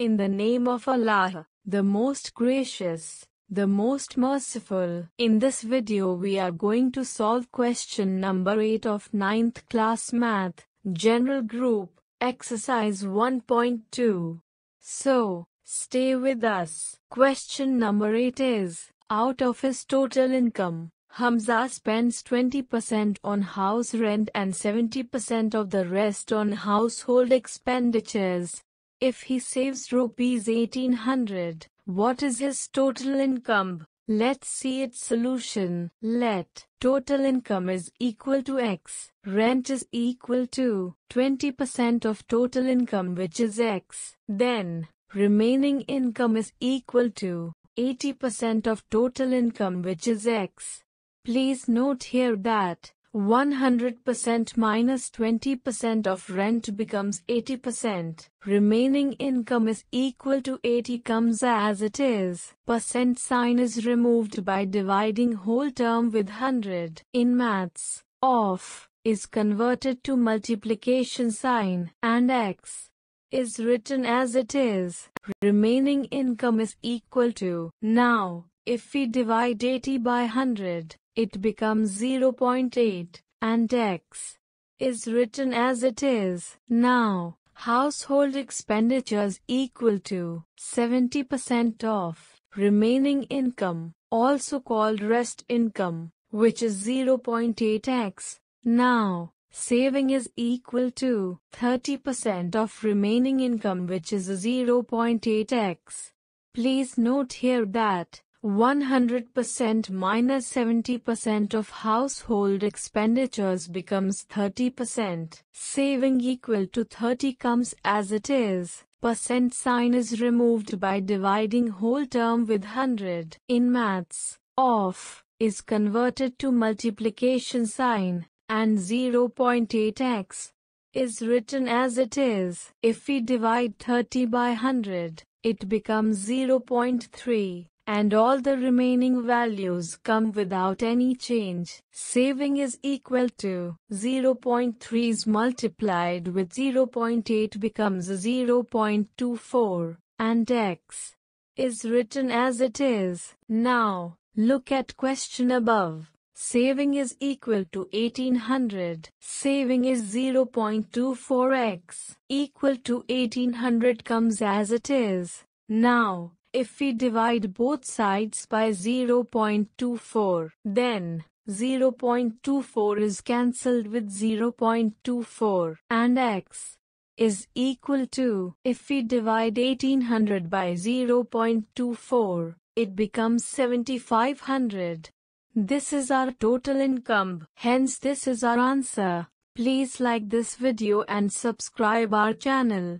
In the name of Allah, the most gracious, the most merciful. In this video we are going to solve question number 8 of 9th class math, general group, exercise 1.2. So, stay with us. Question number 8 is, out of his total income, Hamza spends 20% on house rent and 70% of the rest on household expenditures. If he saves rupees 1800, what is his total income? Let's see its solution. Let total income is equal to x. Rent is equal to 20% of total income which is x. Then remaining income is equal to 80% of total income which is x. Please note here that 100% minus 20% of rent becomes 80%. Remaining income is equal to 80 comes as it is. Percent sign is removed by dividing whole term with 100. In maths, off is converted to multiplication sign and x is written as it is. Remaining income is equal to. Now, if we divide 80 by 100, it becomes 0.8, and x is written as it is. Now, household expenditures equal to 70% of remaining income, also called rest income, which is 0.8x. Now, saving is equal to 30% of remaining income which is 0.8x. Please note here that 100% minus 70% of household expenditures becomes 30%. Saving equal to 30 comes as it is. Percent sign is removed by dividing whole term with 100. In maths, off is converted to multiplication sign and 0.8x is written as it is. If we divide 30 by 100, it becomes 0.3 and all the remaining values come without any change. Saving is equal to 0.3 is multiplied with 0.8 becomes 0.24 and x is written as it is. Now, look at question above. Saving is equal to 1800. Saving is 0.24x equal to 1800 comes as it is. Now, if we divide both sides by 0.24, then 0.24 is cancelled with 0.24 and x is equal to if we divide 1800 by 0.24 it becomes 7500 this is our total income hence this is our answer please like this video and subscribe our channel